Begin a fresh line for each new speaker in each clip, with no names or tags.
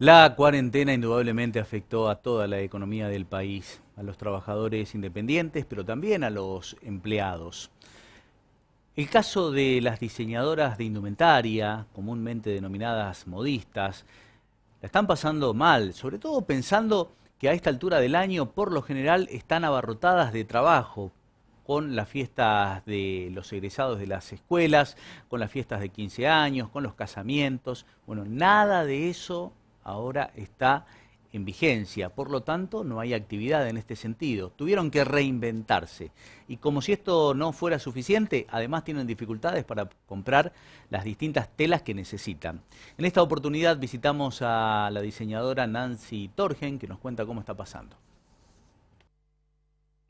La cuarentena indudablemente afectó a toda la economía del país, a los trabajadores independientes, pero también a los empleados. El caso de las diseñadoras de indumentaria, comúnmente denominadas modistas, la están pasando mal, sobre todo pensando que a esta altura del año por lo general están abarrotadas de trabajo con las fiestas de los egresados de las escuelas, con las fiestas de 15 años, con los casamientos. Bueno, nada de eso ahora está en vigencia. Por lo tanto, no hay actividad en este sentido. Tuvieron que reinventarse. Y como si esto no fuera suficiente, además tienen dificultades para comprar las distintas telas que necesitan. En esta oportunidad visitamos a la diseñadora Nancy Torgen, que nos cuenta cómo está pasando.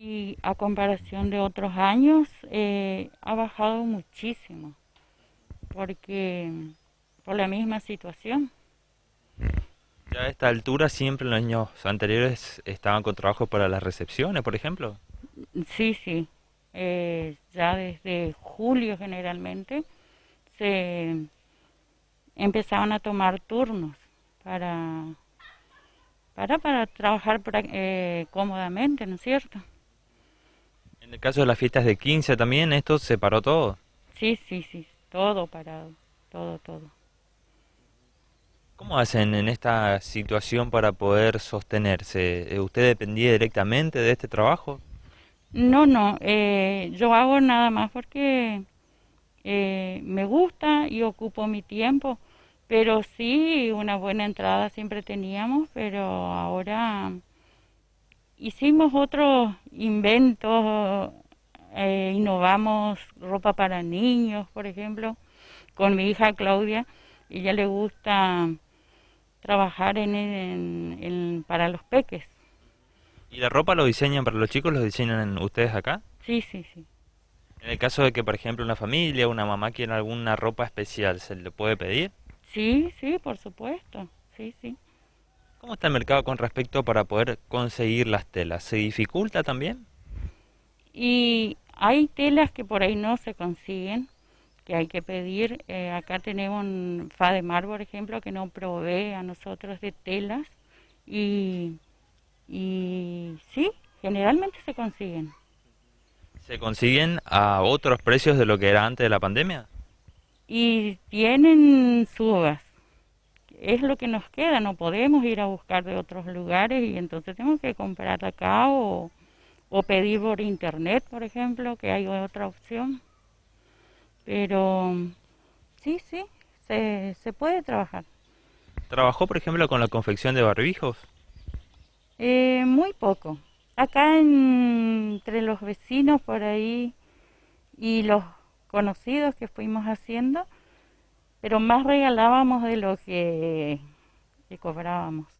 Y a comparación de otros años, eh, ha bajado muchísimo, porque por la misma situación
ya a esta altura, siempre en los años anteriores estaban con trabajo para las recepciones, por ejemplo.
Sí, sí. Eh, ya desde julio generalmente se empezaban a tomar turnos para para, para trabajar eh, cómodamente, ¿no es cierto?
En el caso de las fiestas de 15 también, ¿esto se paró todo?
Sí, sí, sí, todo parado, todo, todo.
¿Cómo hacen en esta situación para poder sostenerse? Eh, ¿Usted dependía directamente de este trabajo?
No, no, eh, yo hago nada más porque eh, me gusta y ocupo mi tiempo, pero sí, una buena entrada siempre teníamos, pero ahora hicimos otros inventos, innovamos ropa para niños, por ejemplo, con mi hija Claudia, y ella le gusta trabajar en, en, para los peques.
¿Y la ropa lo diseñan para los chicos? ¿Lo diseñan ustedes acá? Sí, sí, sí. En el caso de que, por ejemplo, una familia, una mamá quiera alguna ropa especial, ¿se le puede pedir?
Sí, sí, por supuesto. Sí, sí. ¿Cómo
está el mercado con respecto para poder conseguir las telas? ¿Se dificulta también?
Y hay telas que por ahí no se consiguen, que hay que pedir. Eh, acá tenemos un mar, por ejemplo, que nos provee a nosotros de telas y, y sí, generalmente se consiguen.
¿Se consiguen a otros precios de lo que era antes de la pandemia?
Y tienen subas. Es lo que nos queda, no podemos ir a buscar de otros lugares y entonces tenemos que comprar acá o, o pedir por internet, por ejemplo, que hay otra opción. Pero sí, sí, se, puede trabajar.
¿Trabajó, por ejemplo, con la confección de barbijos?
Eh, muy poco. Acá entre los vecinos por ahí y los conocidos que fuimos haciendo, pero más regalábamos de lo que cobrábamos.